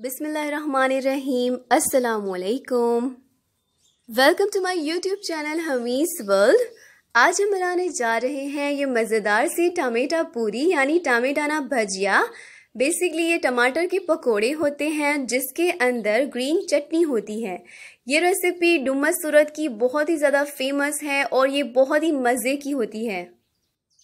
बिसमीम असलकुम welcome to my YouTube channel Hamees world आज हम बनाने जा रहे हैं ये मज़ेदार सी टमेटा पूरी यानी टमेटाना भजिया बेसिकली ये टमाटर के पकोड़े होते हैं जिसके अंदर ग्रीन चटनी होती है ये रेसिपी डुमस सूरत की बहुत ही ज़्यादा फेमस है और ये बहुत ही मज़े की होती है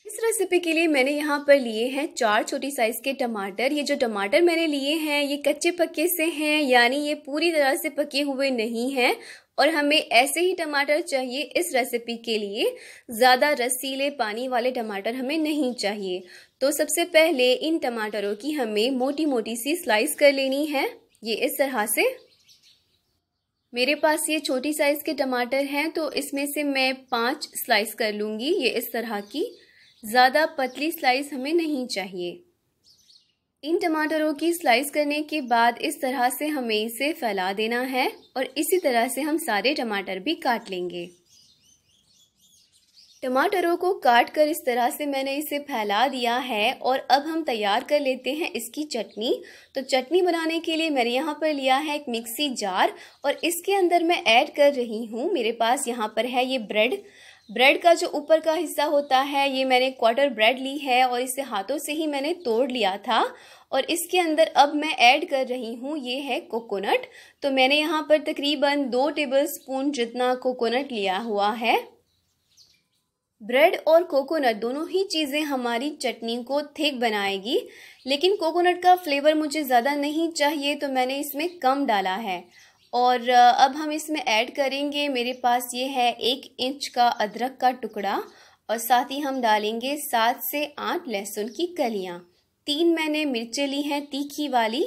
इस रेसिपी के लिए मैंने यहाँ पर लिए हैं चार छोटी साइज़ के टमाटर ये जो टमाटर मैंने लिए हैं ये कच्चे पक्के से हैं यानी ये पूरी तरह से पके हुए नहीं हैं और हमें ऐसे ही टमाटर चाहिए इस रेसिपी के लिए ज़्यादा रसीले पानी वाले टमाटर हमें नहीं चाहिए तो सबसे पहले इन टमाटरों की हमें मोटी मोटी सी स्लाइस कर लेनी है ये इस तरह से मेरे पास ये छोटी साइज़ के टमाटर हैं तो इसमें से मैं पाँच स्लाइस कर लूँगी ये इस तरह की ज़्यादा पतली स्लाइस हमें नहीं चाहिए इन टमाटरों की स्लाइस करने के बाद इस तरह से हमें इसे फैला देना है और इसी तरह से हम सारे टमाटर भी काट लेंगे टमाटरों को काट कर इस तरह से मैंने इसे फैला दिया है और अब हम तैयार कर लेते हैं इसकी चटनी तो चटनी बनाने के लिए मैंने यहाँ पर लिया है एक मिक्सी जार और इसके अंदर मैं ऐड कर रही हूँ मेरे पास यहाँ पर है ये ब्रेड ब्रेड का जो ऊपर का हिस्सा होता है ये मैंने क्वार्टर ब्रेड ली है और इसे हाथों से ही मैंने तोड़ लिया था और इसके अंदर अब मैं ऐड कर रही हूँ ये है कोकोनट तो मैंने यहाँ पर तकरीबन दो टेबल स्पून जितना कोकोनट लिया हुआ है ब्रेड और कोकोनट दोनों ही चीज़ें हमारी चटनी को थिक बनाएगी लेकिन कोकोनट का फ्लेवर मुझे ज़्यादा नहीं चाहिए तो मैंने इसमें कम डाला है और अब हम इसमें ऐड करेंगे मेरे पास ये है एक इंच का अदरक का टुकड़ा और साथ ही हम डालेंगे सात से आठ लहसुन की कलियाँ तीन मैंने मिर्चें ली हैं तीखी वाली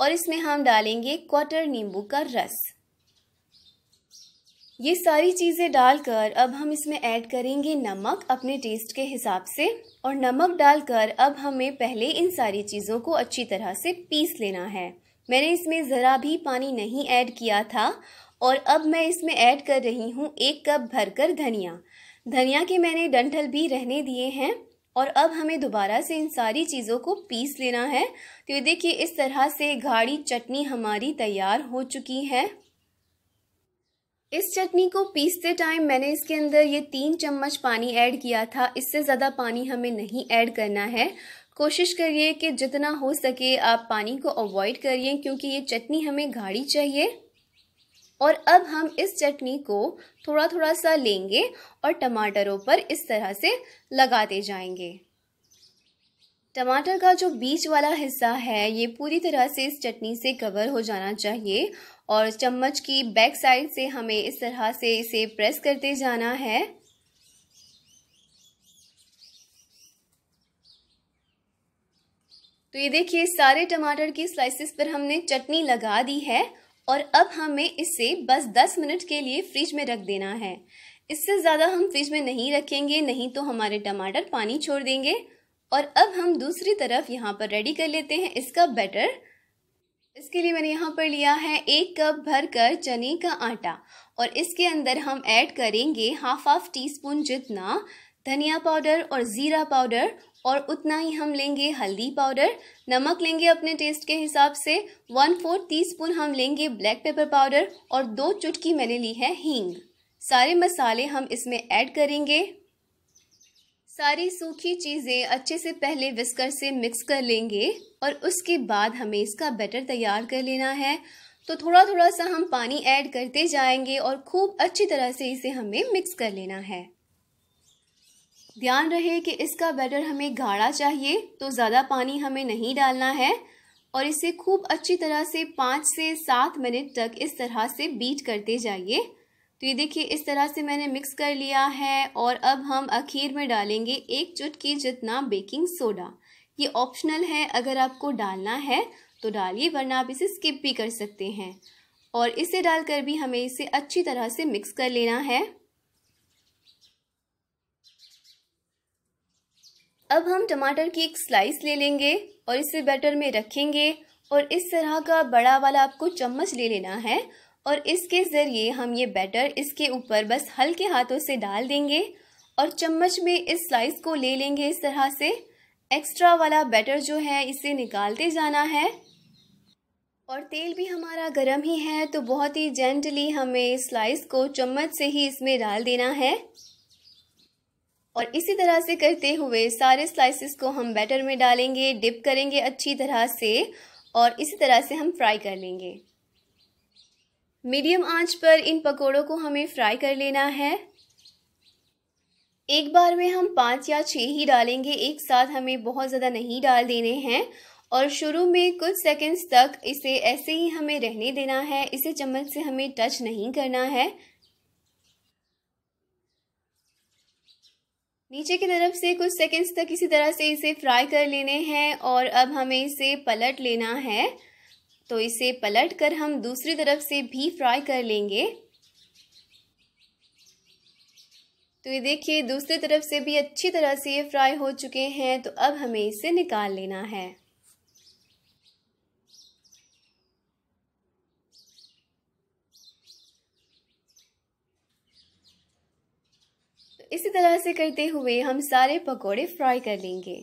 और इसमें हम डालेंगे क्वार्टर नींबू का रस ये सारी चीज़ें डालकर अब हम इसमें ऐड करेंगे नमक अपने टेस्ट के हिसाब से और नमक डालकर अब हमें पहले इन सारी चीज़ों को अच्छी तरह से पीस लेना है मैंने इसमें ज़रा भी पानी नहीं ऐड किया था और अब मैं इसमें ऐड कर रही हूँ एक कप भरकर धनिया धनिया के मैंने डंठल भी रहने दिए हैं और अब हमें दोबारा से इन सारी चीज़ों को पीस लेना है तो ये देखिए इस तरह से गाढ़ी चटनी हमारी तैयार हो चुकी है इस चटनी को पीसते टाइम मैंने इसके अंदर ये तीन चम्मच पानी ऐड किया था इससे ज़्यादा पानी हमें नहीं ऐड करना है कोशिश करिए कि जितना हो सके आप पानी को अवॉइड करिए क्योंकि ये चटनी हमें गाढ़ी चाहिए और अब हम इस चटनी को थोड़ा थोड़ा सा लेंगे और टमाटरों पर इस तरह से लगाते जाएंगे टमाटर का जो बीच वाला हिस्सा है ये पूरी तरह से इस चटनी से कवर हो जाना चाहिए और चम्मच की बैक साइड से हमें इस तरह से इसे प्रेस करते जाना है तो ये देखिए सारे टमाटर की स्लाइसिस पर हमने चटनी लगा दी है और अब हमें इसे बस 10 मिनट के लिए फ्रिज में रख देना है इससे ज़्यादा हम फ्रिज में नहीं रखेंगे नहीं तो हमारे टमाटर पानी छोड़ देंगे और अब हम दूसरी तरफ यहाँ पर रेडी कर लेते हैं इसका बैटर इसके लिए मैंने यहाँ पर लिया है एक कप भर कर चने का आटा और इसके अंदर हम ऐड करेंगे हाफ हाफ टी स्पून जितना धनिया पाउडर और ज़ीरा पाउडर और उतना ही हम लेंगे हल्दी पाउडर नमक लेंगे अपने टेस्ट के हिसाब से वन फोर्थ टी स्पून हम लेंगे ब्लैक पेपर पाउडर और दो चुटकी मैंने ली है हींग सारे मसाले हम इसमें ऐड करेंगे सारी सूखी चीज़ें अच्छे से पहले विस्कर से मिक्स कर लेंगे और उसके बाद हमें इसका बैटर तैयार कर लेना है तो थोड़ा थोड़ा सा हम पानी ऐड करते जाएंगे और खूब अच्छी तरह से इसे हमें मिक्स कर लेना है ध्यान रहे कि इसका बैटर हमें गाढ़ा चाहिए तो ज़्यादा पानी हमें नहीं डालना है और इसे खूब अच्छी तरह से पाँच से सात मिनट तक इस तरह से बीट करते जाइए तो ये देखिए इस तरह से मैंने मिक्स कर लिया है और अब हम आखिर में डालेंगे एक चुटकी जितना बेकिंग सोडा ये ऑप्शनल है अगर आपको डालना है तो डालिए वरना आप इसे स्किप भी कर सकते हैं और इसे डालकर भी हमें इसे अच्छी तरह से मिक्स कर लेना है अब हम टमाटर की एक स्लाइस ले लेंगे और इसे बैटर में रखेंगे और इस तरह का बड़ा वाला आपको चम्मच ले लेना है और इसके ज़रिए हम ये बैटर इसके ऊपर बस हल्के हाथों से डाल देंगे और चम्मच में इस स्लाइस को ले लेंगे इस तरह से एक्स्ट्रा वाला बैटर जो है इसे निकालते जाना है और तेल भी हमारा गर्म ही है तो बहुत ही जेंटली हमें स्लाइस को चम्मच से ही इसमें डाल देना है और इसी तरह से करते हुए सारे स्लाइसेस को हम बैटर में डालेंगे डिप करेंगे अच्छी तरह से और इसी तरह से हम फ्राई कर लेंगे मीडियम आंच पर इन पकोड़ों को हमें फ्राई कर लेना है एक बार में हम पाँच या छः ही डालेंगे एक साथ हमें बहुत ज़्यादा नहीं डाल देने हैं और शुरू में कुछ सेकंड्स तक इसे ऐसे ही हमें रहने देना है इसे चम्मच से हमें टच नहीं करना है नीचे की तरफ से कुछ सेकंड्स तक इसी तरह से इसे फ्राई कर लेने हैं और अब हमें इसे पलट लेना है तो इसे पलट कर हम दूसरी तरफ से भी फ्राई कर लेंगे तो ये देखिए दूसरी तरफ से भी अच्छी तरह से ये फ्राई हो चुके हैं तो अब हमें इसे निकाल लेना है इसी तरह से करते हुए हम सारे पकोड़े फ्राई कर लेंगे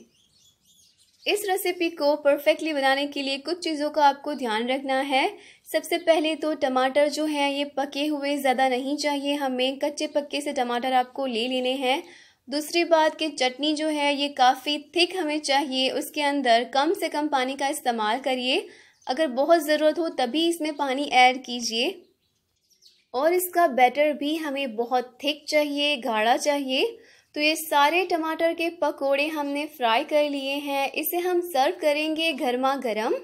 इस रेसिपी को परफेक्टली बनाने के लिए कुछ चीज़ों का आपको ध्यान रखना है सबसे पहले तो टमाटर जो है ये पके हुए ज़्यादा नहीं चाहिए हमें कच्चे पक्के से टमाटर आपको ले लेने हैं दूसरी बात कि चटनी जो है ये काफ़ी थिक हमें चाहिए उसके अंदर कम से कम पानी का इस्तेमाल करिए अगर बहुत ज़रूरत हो तभी इसमें पानी ऐड कीजिए और इसका बैटर भी हमें बहुत थिक चाहिए गाढ़ा चाहिए तो ये सारे टमाटर के पकोड़े हमने फ्राई कर लिए हैं इसे हम सर्व करेंगे गर्मा गर्म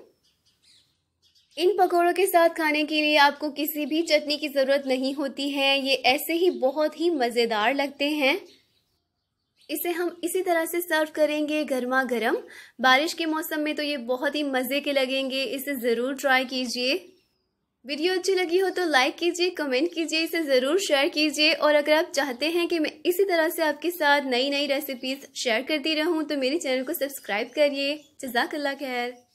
इन पकोड़ों के साथ खाने के लिए आपको किसी भी चटनी की ज़रूरत नहीं होती है ये ऐसे ही बहुत ही मज़ेदार लगते हैं इसे हम इसी तरह से सर्व करेंगे गर्मा गर्म बारिश के मौसम में तो ये बहुत ही मज़े के लगेंगे इसे ज़रूर ट्राई कीजिए वीडियो अच्छी लगी हो तो लाइक कीजिए कमेंट कीजिए इसे ज़रूर शेयर कीजिए और अगर आप चाहते हैं कि मैं इसी तरह से आपके साथ नई नई रेसिपीज़ शेयर करती रहूं तो मेरे चैनल को सब्सक्राइब करिए जजाकल्ला खैर